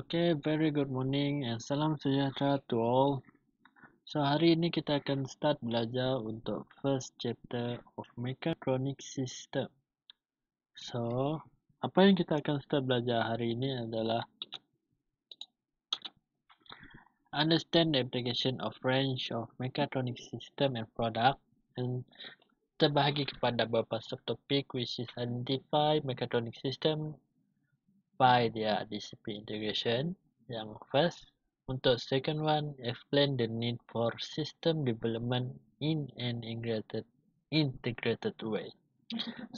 Okay, very good morning and salam sejahtera to all. So, hari ini kita akan start belajar untuk first chapter of mechatronic system. So, apa yang kita akan start belajar hari ini adalah understand the application of range of mechatronic system and product and terbahagi kepada beberapa subtopik which is identify mechatronic system apply their DCP integration yang first untuk second one explain the need for system development in an integrated integrated way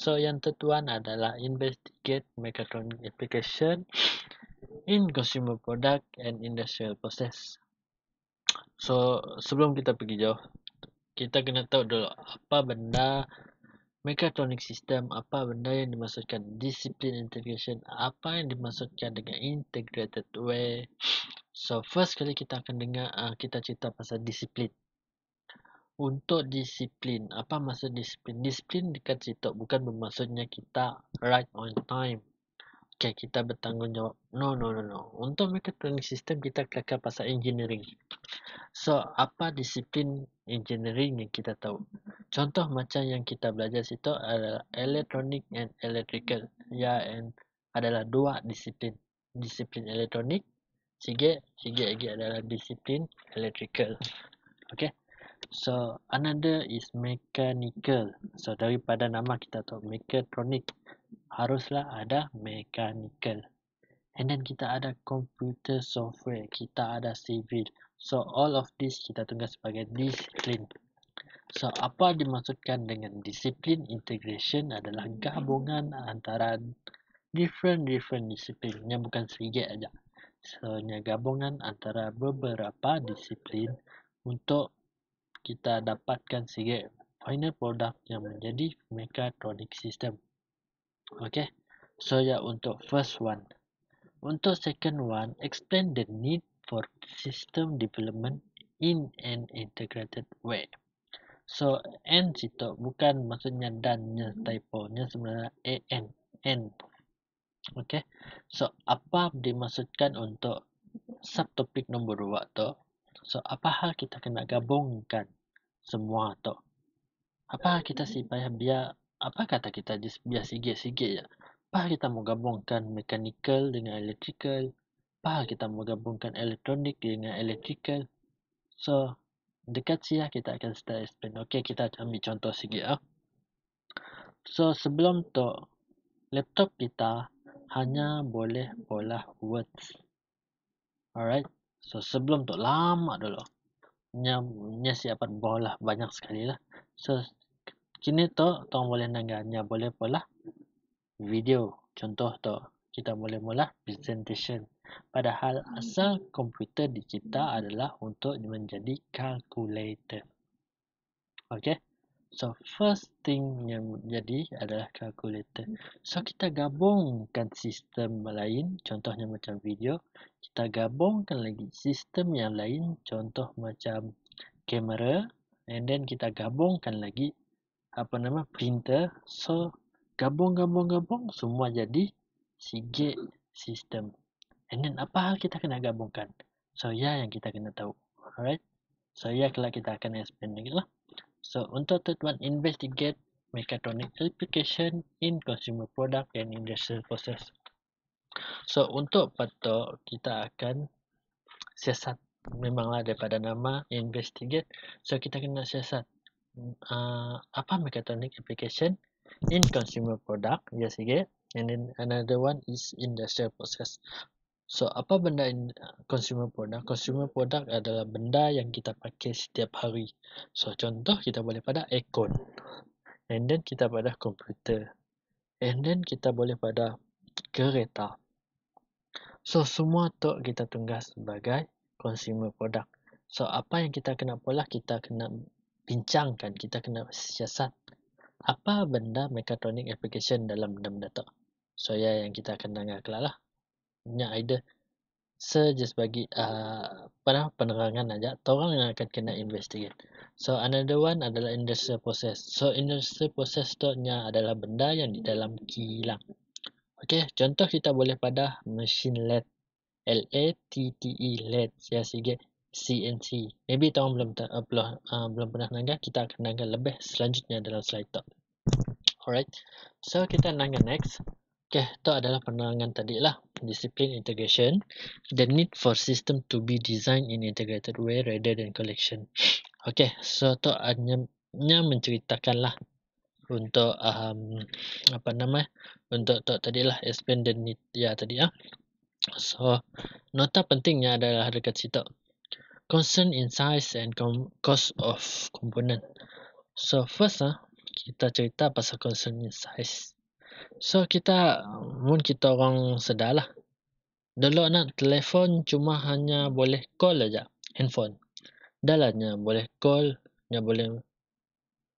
so yang third one adalah investigate mechatronic application in consumer product and industrial process so sebelum kita pergi jauh kita kena tahu dulu apa benda Mechatronic system, apa benda yang dimaksudkan discipline integration, apa yang dimaksudkan dengan integrated way. So, first kali kita akan dengar, uh, kita cerita pasal discipline. Untuk disiplin, apa maksud disiplin? Disiplin dekat bukan bermaksudnya kita right on time. Okay, kita bertanggungjawab. No, no, no, no. Untuk mechatronic sistem kita kelakar pasal engineering. So, apa disiplin engineering yang kita tahu? Contoh macam yang kita belajar situ adalah electronic and electrical. Ya, and adalah dua disiplin. Disiplin elektronik. Sige, sige lagi adalah disiplin electrical. Okay. So, another is mechanical. So, daripada nama kita tahu, mechatronic haruslah ada mechanical. And then kita ada computer software, kita ada civil. So all of this kita tunggu sebagai discipline. So apa dimaksudkan dengan discipline integration adalah gabungan antara different-different disiplin. Ini bukan sedikit aja. So gabungan antara beberapa disiplin untuk kita dapatkan sedikit final product yang menjadi mechatronic system. Okay. So, ya untuk first one. Untuk second one, explain the need for system development in an integrated way. So, and situ bukan maksudnya dan-nya typo. Nya sebenarnya an. N. Okay. So, apa dimaksudkan untuk subtopik nombor dua tu? So, apa hal kita kena gabungkan semua tu? Apa hal kita si payah biar apa kata kita just biar sikit-sikit je. Apa kita mau gabungkan mechanical dengan electrical? Apa kita mau gabungkan elektronik dengan electrical? So, dekat sini lah kita akan start explain. Okay, kita ambil contoh sikit lah. So, sebelum tu, laptop kita hanya boleh bola words. Alright? So, sebelum tu, lama dulu. Nya, nya siapa boleh banyak sekali lah. So, kini tu tong boleh nanggarnya boleh pula video contoh tu kita boleh mula presentation padahal asal komputer di kita adalah untuk menjadi kalkulator. Okay, so first thing yang jadi adalah kalkulator. so kita gabungkan sistem lain contohnya macam video kita gabungkan lagi sistem yang lain contoh macam kamera and then kita gabungkan lagi apa nama printer so gabung gabung gabung semua jadi Seagate system and then apa hal kita kena gabungkan so ya yeah, yang kita kena tahu alright so ya yeah, kalau kita akan explain lagi lah so untuk third one investigate mechatronic application in consumer product and industrial process so untuk patok kita akan siasat memanglah daripada nama investigate so kita kena siasat uh, apa mechatronic application in consumer product ya yes sikit and then another one is industrial process so apa benda in ah, consumer product consumer product adalah benda yang kita pakai setiap hari so contoh kita boleh pada aircon and then kita pada komputer and then kita boleh pada kereta so semua tu kita tunggah sebagai consumer product so apa yang kita kena pola kita kena bincangkan kita kena siasat apa benda mechatronic application dalam benda-benda tu so ya yeah, yang kita akan dengar kelak lah punya idea so just bagi uh, penerangan aja orang yang akan kena investigate so another one adalah industrial process so industrial process tu nya adalah benda yang di dalam kilang Okey, contoh kita boleh pada machine LED. L-A-T-T-E, LED. Saya sikit. CNC. Maybe tuan belum ta- upload, uh, uh, belum pernah nangga, kita akan nangga lebih selanjutnya dalam slide top. Alright. So kita nangga next. Okay, itu adalah penerangan tadi lah. Discipline integration. The need for system to be designed in integrated way rather than collection. Okay, so itu hanya menceritakan lah untuk um, apa nama untuk tok tadi lah expand the need ya tadi ya so nota pentingnya adalah dekat situ concern in size and cost of component. So first ah kita cerita pasal concern in size. So kita mungkin kita orang sedarlah. Dulu nak telefon cuma hanya boleh call aja handphone. Dalamnya boleh call, nya boleh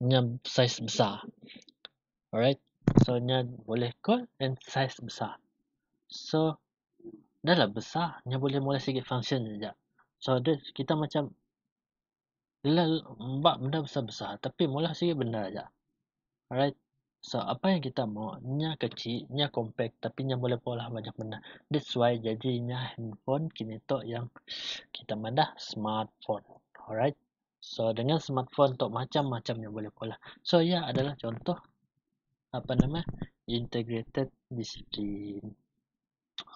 nya size besar. Alright. So nya boleh call and size besar. So dalam besar, nya boleh mulai sikit function saja. So ada kita macam lel mbak benda besar-besar tapi mula sikit benda aja. Alright. So apa yang kita mau nya kecil, nya compact tapi nya boleh pola banyak benda. That's why jadinya handphone kini tok yang kita mana smartphone. Alright. So dengan smartphone tok macam-macam yang boleh pola. So ya adalah contoh apa nama integrated discipline.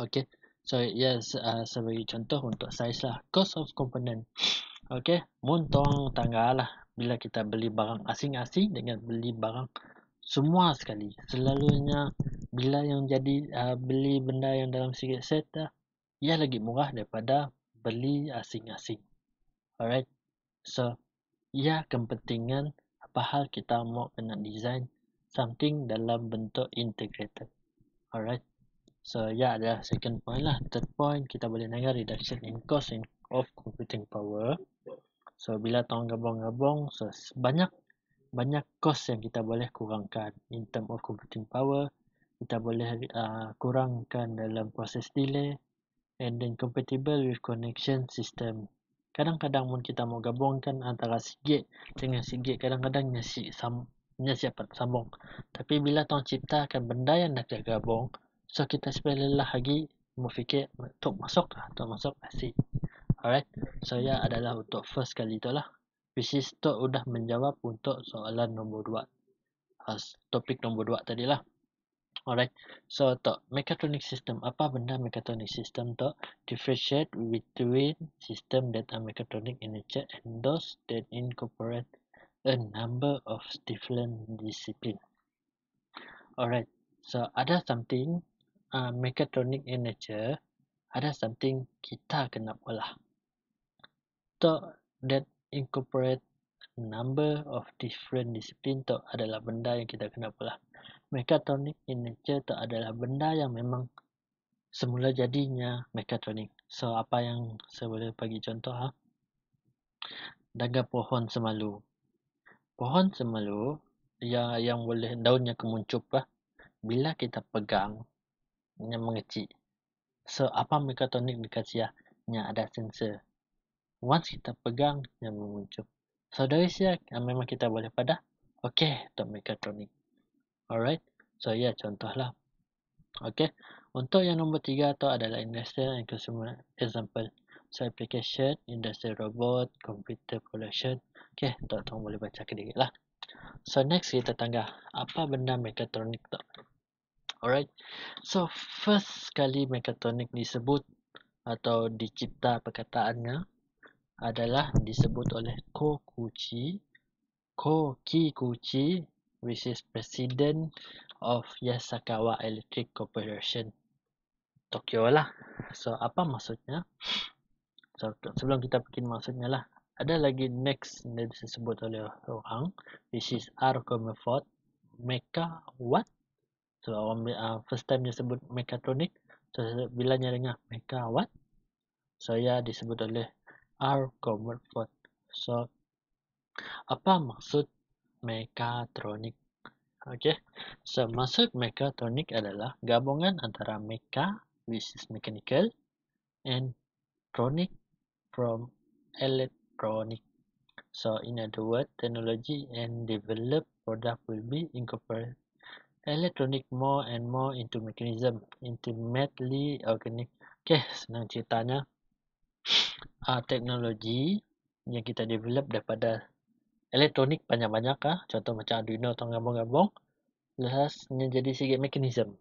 Okay. So ya uh, sebagai contoh untuk size lah. Cost of component. Okay. Montong tangga lah. Bila kita beli barang asing-asing dengan beli barang semua sekali. Selalunya bila yang jadi uh, beli benda yang dalam secret set lah. Ia lagi murah daripada beli asing-asing. Alright. So ia kepentingan apa hal kita mau kena design something dalam bentuk integrated. Alright. So, ya yeah, ada second point lah. Third point, kita boleh negar reduction in cost in of computing power. So, bila tahun gabung-gabung, so banyak banyak cost yang kita boleh kurangkan in term of computing power. Kita boleh uh, kurangkan dalam proses delay and then compatible with connection system. Kadang-kadang pun kita mau gabungkan antara sigit dengan sigit kadang-kadang nyasi sam nyasi sambung. Tapi bila cipta akan benda yang nak dah gabung, So kita sebelah lelah lagi Memfikir untuk masuk lah Untuk masuk pasti Alright So ya adalah untuk first kali tu lah Which is tu udah menjawab untuk soalan nombor 2 uh, Topik nombor 2 tadi lah Alright So tu mechatronic system Apa benda mechatronic system tu Differentiate between system that are mechatronic in nature And those that incorporate a number of different discipline Alright So ada something uh, mechatronic in nature ada something kita kena lah? To that incorporate number of different discipline to adalah benda yang kita kena lah? Mechatronic in nature to adalah benda yang memang semula jadinya mechatronic. So apa yang saya boleh bagi contoh ha? Ah? Daga pohon semalu. Pohon semalu yang yang boleh daunnya kemuncup lah. Bila kita pegang, nya mengecil. So apa mekatonik dikasih ya? Nya ada sensor. Once kita pegang, nya muncul. So dari sia, ah, ya, memang kita boleh pada. Okay, untuk mekatonik. Alright. So ya contohlah. Okay. Untuk yang nombor tiga tu adalah industri and consumer example. So application, industrial robot, computer production. Okay, tuan-tuan boleh baca sedikit lah. So next kita tangga apa benda mekatronik tu. Alright. So, first kali mekatonik disebut atau dicipta perkataannya adalah disebut oleh Kokuchi, Kokikuchi, which is president of Yasakawa Electric Corporation. Tokyo lah. So, apa maksudnya? So, sebelum kita bikin maksudnya lah. Ada lagi next yang disebut oleh orang. Which is Arkomefot. Mecha what? So, uh, first time dia sebut mechatronic. So, bila dia dengar mecha what? So, ya disebut oleh R. Comerford. So, apa maksud mechatronic? Okay. So, maksud mechatronic adalah gabungan antara mecha, which is mechanical, and tronic from electronic. So, in other words, technology and developed product will be incorporated Elektronik more and more into mechanism intimately organic okay senang ceritanya uh, teknologi yang kita develop daripada elektronik banyak-banyak ah contoh macam Arduino atau gabung-gabung lepasnya jadi sikit mechanism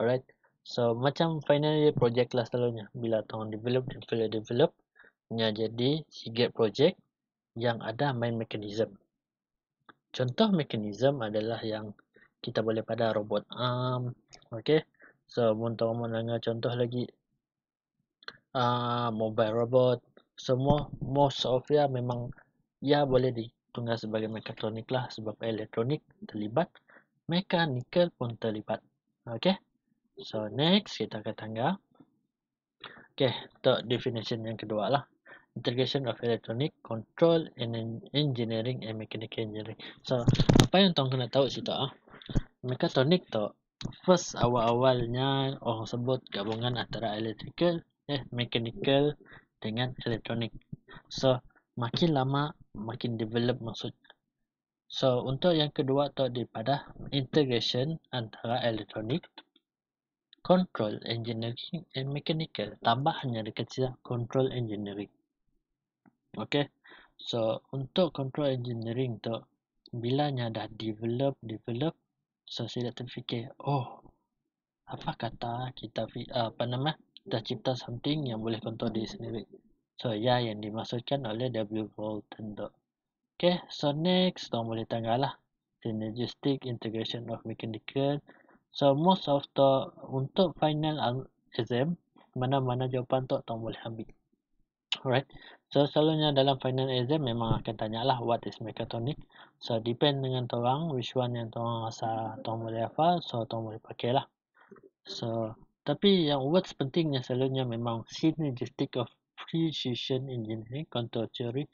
alright so macam final year project lah selalunya bila tahun develop develop develop nya jadi sikit project yang ada main mechanism contoh mechanism adalah yang kita boleh pada robot arm okey so untuk mendengar contoh lagi uh, mobile robot semua most of ya memang ya boleh ditunggah sebagai mekatronik lah sebab elektronik terlibat mekanikal pun terlibat okey so next kita akan tangga okey to definition yang kedua lah Integration of Electronic Control and Engineering and Mechanical Engineering. So, apa yang tuan kena tahu situ ah? tonik tu first awal-awalnya orang oh, sebut gabungan antara electrical eh mechanical dengan elektronik. So makin lama makin develop maksud. So untuk yang kedua tu daripada integration antara elektronik control engineering and mechanical tambah hanya dekat sini control engineering. Okay. So untuk control engineering tu bilanya dah develop develop So saya dah terfikir Oh Apa kata kita Apa nama dah cipta something yang boleh kontrol di sendiri So ya yeah, yang dimaksudkan oleh W. Walton Dog Okay so next Kita boleh tengah lah Synergistic integration of mechanical So most of the Untuk final exam Mana-mana jawapan tu Kita boleh ambil Alright So, selalunya dalam final exam memang akan tanya lah what is mechatronic. So, depend dengan tuan, which one yang tuan rasa tuan boleh hafal. So, tuan boleh pakai lah. So, tapi yang words pentingnya selalunya memang synergistic of precision engineering, control theory,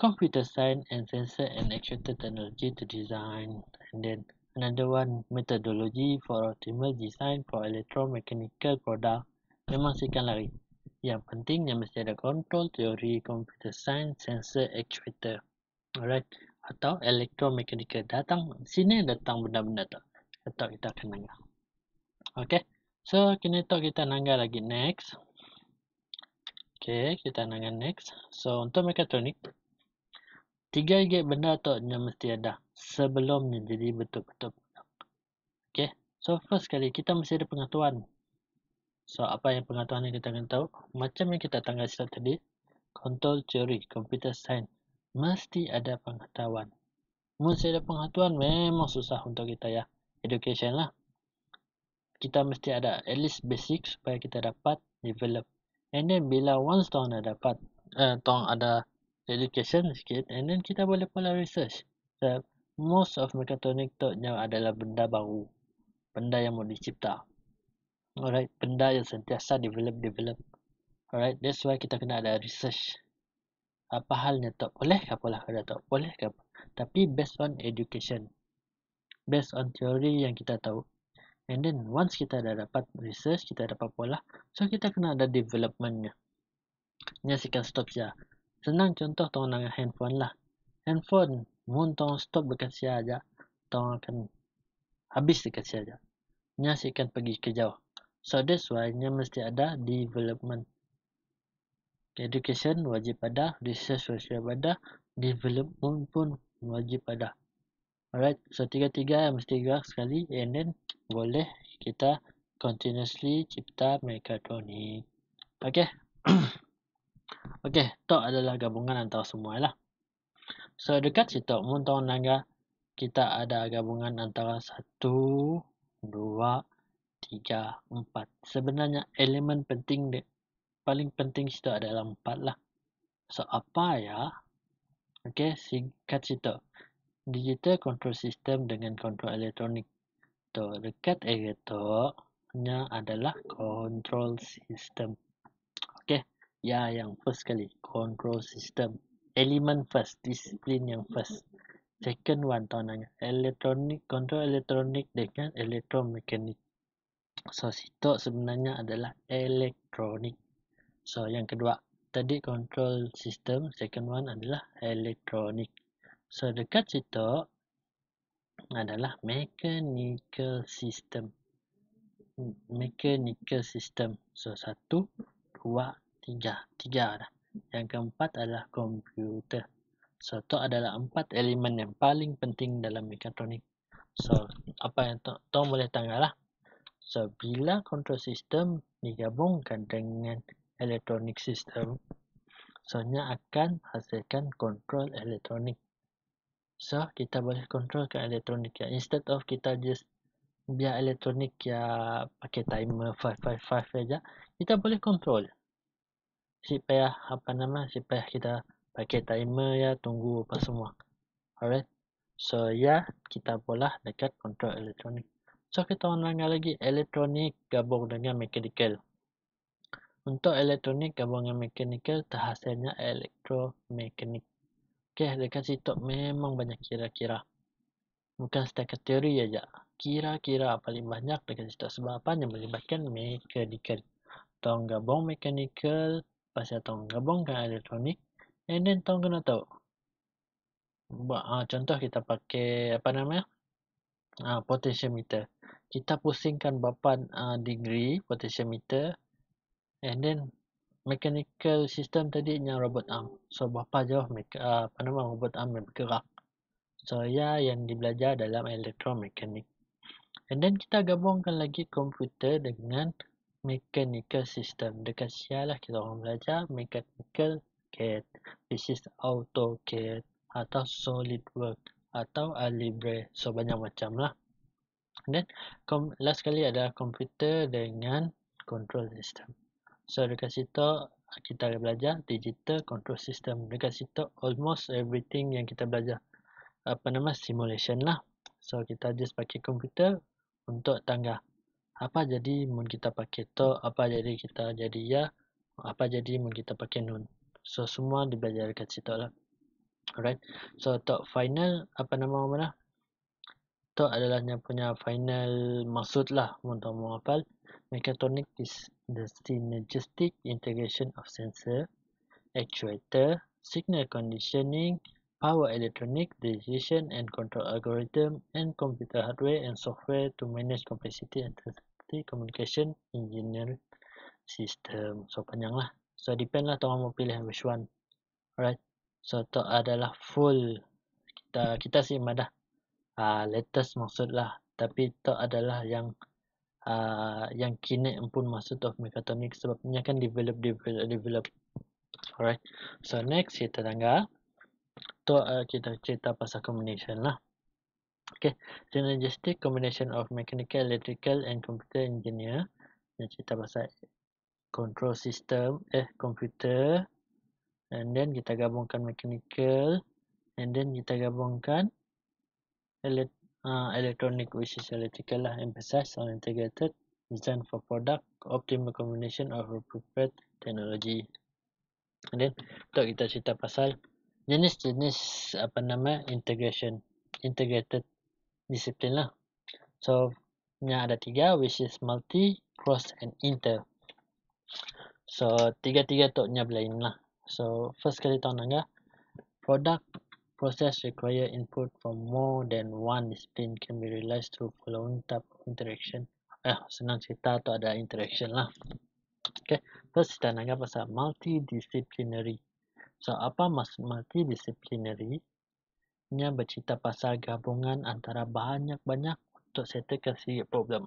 computer science and sensor and actuator technology to design. And then, another one, methodology for optimal design for electromechanical product. Memang sikan lari yang penting yang mesti ada kontrol teori computer science sensor actuator alright atau elektromekanika datang sini datang benda-benda tu atau kita akan nanggar okey so kini tu kita nanggar lagi next Okay, kita nanggar next so untuk mekatronik tiga lagi benda tu yang mesti ada sebelumnya jadi betul-betul Okay, so first kali kita mesti ada pengetahuan So, apa yang pengetahuan yang kita akan tahu? Macam yang kita tanggal silap tadi, control theory, computer science, mesti ada pengetahuan. Mesti ada pengetahuan, memang susah untuk kita ya. Education lah. Kita mesti ada at least basic supaya kita dapat develop. And then, bila once tuan ada dapat, eh, tuan ada education sikit, and then kita boleh pula research. So, most of mechatronic tu adalah benda baru. Benda yang mau dicipta. Alright, benda yang sentiasa develop develop. Alright, that's why kita kena ada research. Apa halnya tak boleh ke apalah ada tak boleh ke Tapi based on education. Based on teori yang kita tahu. And then once kita dah dapat research, kita dapat pola. So kita kena ada developmentnya. Nyasikan stop saja. Senang contoh tolong dengan handphone lah. Handphone, mohon tolong stop dekat saja. Tolong akan habis dekat saja. Nyasikan pergi ke jauh. So that's why ni mesti ada development. Education wajib ada, research wajib ada, development pun wajib ada. Alright, so tiga-tiga yang mesti gerak sekali and then boleh kita continuously cipta mechatronic. Okay. okay, talk adalah gabungan antara semua lah. So dekat situ, muntah naga kita ada gabungan antara satu, dua, tiga tiga, empat. Sebenarnya elemen penting de, paling penting situ adalah empat lah. So apa ya? okey, singkat situ. Digital control system dengan control elektronik. To dekat itu nya adalah control system. Okey, ya yang first kali control system. Elemen first, disiplin yang first. Second one, tahu nanya. Elektronik, kontrol elektronik dengan elektromekanik. So, situ sebenarnya adalah elektronik. So, yang kedua, tadi control system, second one adalah elektronik. So, dekat situ adalah mechanical system. Mechanical system. So, satu, dua, tiga. Tiga dah. Yang keempat adalah komputer. So, itu adalah empat elemen yang paling penting dalam mekatronik. So, apa yang tu, tu boleh tanggalah. So, bila control system digabungkan dengan elektronik sistem, so soalnya akan hasilkan kontrol elektronik. So, kita boleh kontrolkan elektronik ya. Instead of kita just biar elektronik ya pakai timer 555 saja, kita boleh kontrol. Supaya apa nama, supaya kita pakai timer ya, tunggu apa semua. Alright. So, ya, kita boleh dekat kontrol elektronik. So kita menerangkan lagi elektronik gabung dengan mekanikal. Untuk elektronik gabung dengan mekanikal, terhasilnya elektromekanik. Okey, dekat situ memang banyak kira-kira. Bukan setakat teori saja. Kira-kira apa paling banyak dekat situ sebab apa yang melibatkan mekanikal. Tong gabung mekanikal, pasal tong gabung dengan elektronik. And then tong kena tahu. Buat, ah, contoh kita pakai apa namanya? uh, ah, potentiometer. Kita pusingkan bapan uh, degree potentiometer and then mechanical system tadi yang robot arm. So bapa jauh meka, uh, apa nama robot arm yang bergerak. So ia ya, yeah, yang dibelajar dalam elektromekanik. And then kita gabungkan lagi komputer dengan mechanical system. Dekat sialah kita orang belajar mechanical CAD. This is AutoCAD atau solid work atau Alibre. So, banyak macam lah. Then, kom- last kali ada komputer dengan control system. So, dekat situ kita belajar digital control system. Dekat situ almost everything yang kita belajar. Apa nama? Simulation lah. So, kita just pakai komputer untuk tangga. Apa jadi mun kita pakai to? Apa jadi kita jadi ya? Apa jadi mun kita pakai nun? So, semua dibelajar dekat situ lah. Alright. So top final apa nama mana? Top adalah yang punya final maksud lah untuk menghafal. Mechatronic is the synergistic integration of sensor, actuator, signal conditioning, power electronic, decision and control algorithm, and computer hardware and software to manage complexity and sensitivity communication engineering system. So panjang lah. So depend lah tolong mau pilih yang which one. Alright. Sotok adalah full. Kita kita simak dah. Uh, latest maksudlah Tapi to adalah yang uh, yang kini pun maksud of mechatronics sebabnya kan develop, develop, develop. Alright. So next kita tangga. to uh, ah, kita cerita pasal combination lah. Okay. Synergistic combination of mechanical, electrical and computer engineer. kita cerita pasal control system, eh, computer, And then kita gabungkan mechanical. And then kita gabungkan elect uh, electronic which is electrical lah. emphasis on integrated design for product. Optimal combination of appropriate technology. And then untuk kita cerita pasal jenis-jenis apa nama integration. Integrated discipline lah. So, yang ada tiga which is multi, cross and inter. So, tiga-tiga tu nya lah. So first kali tahu nangga, product process require input from more than one discipline can be realized through following type of interaction. Eh, senang cerita tu ada interaction lah. Okay, first kita nangga pasal multidisciplinary. So apa maksud multidisciplinary? Ia bercerita pasal gabungan antara banyak-banyak untuk settle kasih problem.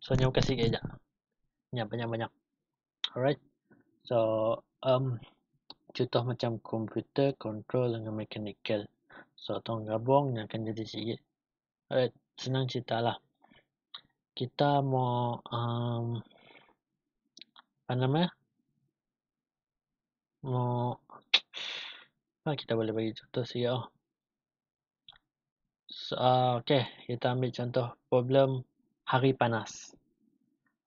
So, ni bukan sikit je. banyak-banyak. Alright. So, um, contoh macam komputer kontrol dengan mekanikal. So, tolong gabung yang akan jadi sikit. Alright, senang cerita lah. Kita mau... Um, apa nama? Mau... Ah, kita boleh bagi contoh sikit. Oh. So, uh, okay, kita ambil contoh problem hari panas.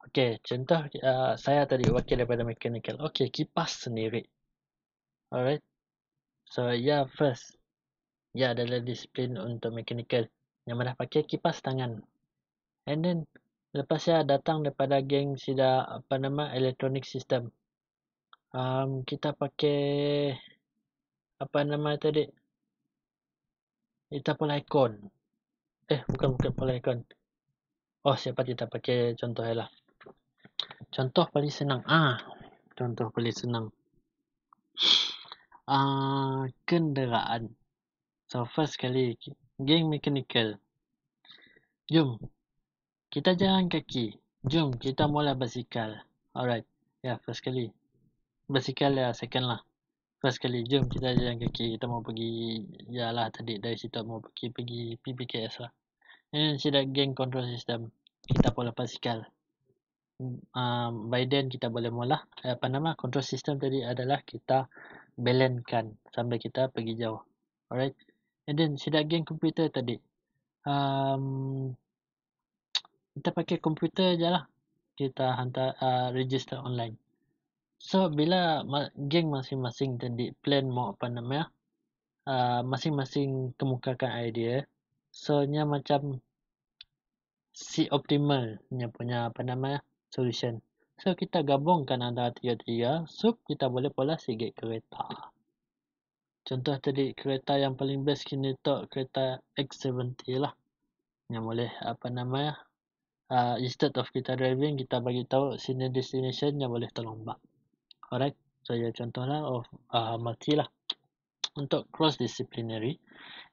Okay, contoh uh, saya tadi wakil daripada mekanikal. Okay, kipas sendiri. Alright. So yeah first. Ya adalah disiplin untuk mechanical. Yang mana pakai kipas tangan. And then lepas ya datang daripada geng sida apa nama electronic system. Um, kita pakai apa nama tadi? Kita pula ikon. Eh bukan bukan pula ikon. Oh siapa kita pakai contoh lah. Contoh paling senang. Ah contoh paling senang. Ah, kenderaan. So first kali, geng mechanical. Jom. Kita jalan kaki. Jom kita mula basikal. Alright. Ya yeah, first kali. Basikal ya second lah. First kali, jom kita jalan kaki. Kita mau pergi yalah tadi dari situ mau pergi pergi PPKS lah. Ini sudah geng control system. Kita boleh basikal. Um, by then kita boleh mula. Eh, apa nama control system tadi adalah kita balancekan sampai kita pergi jauh. Alright. And then sidak game komputer tadi. Um, kita pakai komputer je lah. Kita hantar uh, register online. So bila ma- geng masing-masing tadi plan mau apa nama ya. Uh, masing-masing kemukakan idea. So nya macam si optimal punya apa nama ya. Solution. So kita gabungkan antara tiga-tiga sub kita boleh pula sigit kereta. Contoh tadi kereta yang paling best kini tu kereta X70 lah. Yang boleh apa nama ya. Uh, instead of kita driving kita bagi tahu sini destination yang boleh terlombak. Alright. So ya contoh lah of uh, multi lah. Untuk cross disciplinary.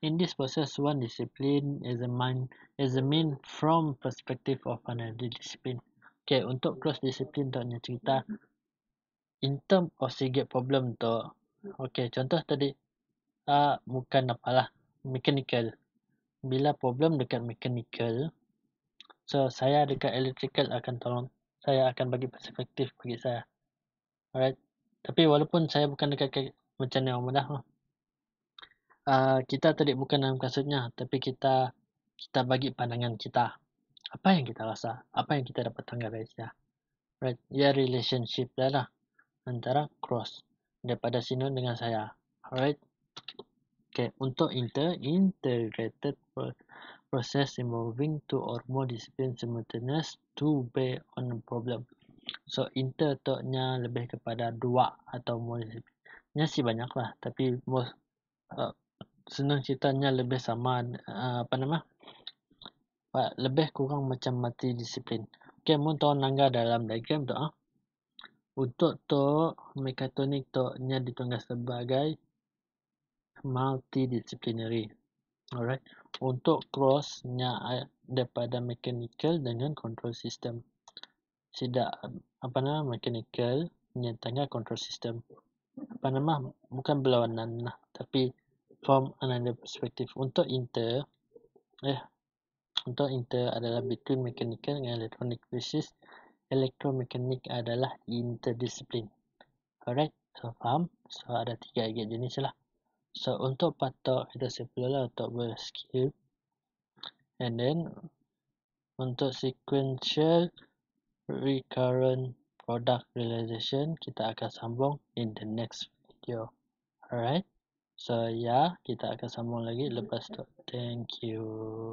In this process one discipline is a main is a mean from perspective of another discipline. Okay, untuk close discipline tu cerita in term of Seagate problem tu. Okay, contoh tadi uh, bukan apa mechanical. Bila problem dekat mechanical, so saya dekat electrical akan tolong saya akan bagi perspektif bagi saya. Alright. Tapi walaupun saya bukan dekat ke- macam yang mudah. Uh, kita tadi bukan dalam kasutnya tapi kita kita bagi pandangan kita apa yang kita rasa, apa yang kita dapat tangga dari dia. Right, ya yeah, relationship dia lah antara cross daripada sinon dengan saya. Alright. Okay, untuk inter integrated process involving two or more disciplines simultaneous to be on a problem. So inter toknya lebih kepada dua atau more disciplines. si banyak lah, tapi most uh, senang ceritanya lebih sama uh, apa nama? But lebih kurang macam mati disiplin. Okay, mun tu nangga dalam diagram tu ah. Untuk tu mekatonik tu nya ditunggas sebagai multidisciplinary. Alright. Untuk cross nya daripada mechanical dengan control system. Tidak apa nama mechanical nya tangga control system. Apa nama bukan berlawanan lah, tapi from another perspective untuk inter eh Contoh inter adalah between mechanical dan electronic versus Elektromekanik adalah interdisiplin. Correct? so faham? So ada tiga lagi jenis lah. So untuk patok kita sepuluh lah untuk berskill. And then untuk sequential recurrent product realization kita akan sambung in the next video. Alright, so ya yeah, kita akan sambung lagi lepas tu. Thank you.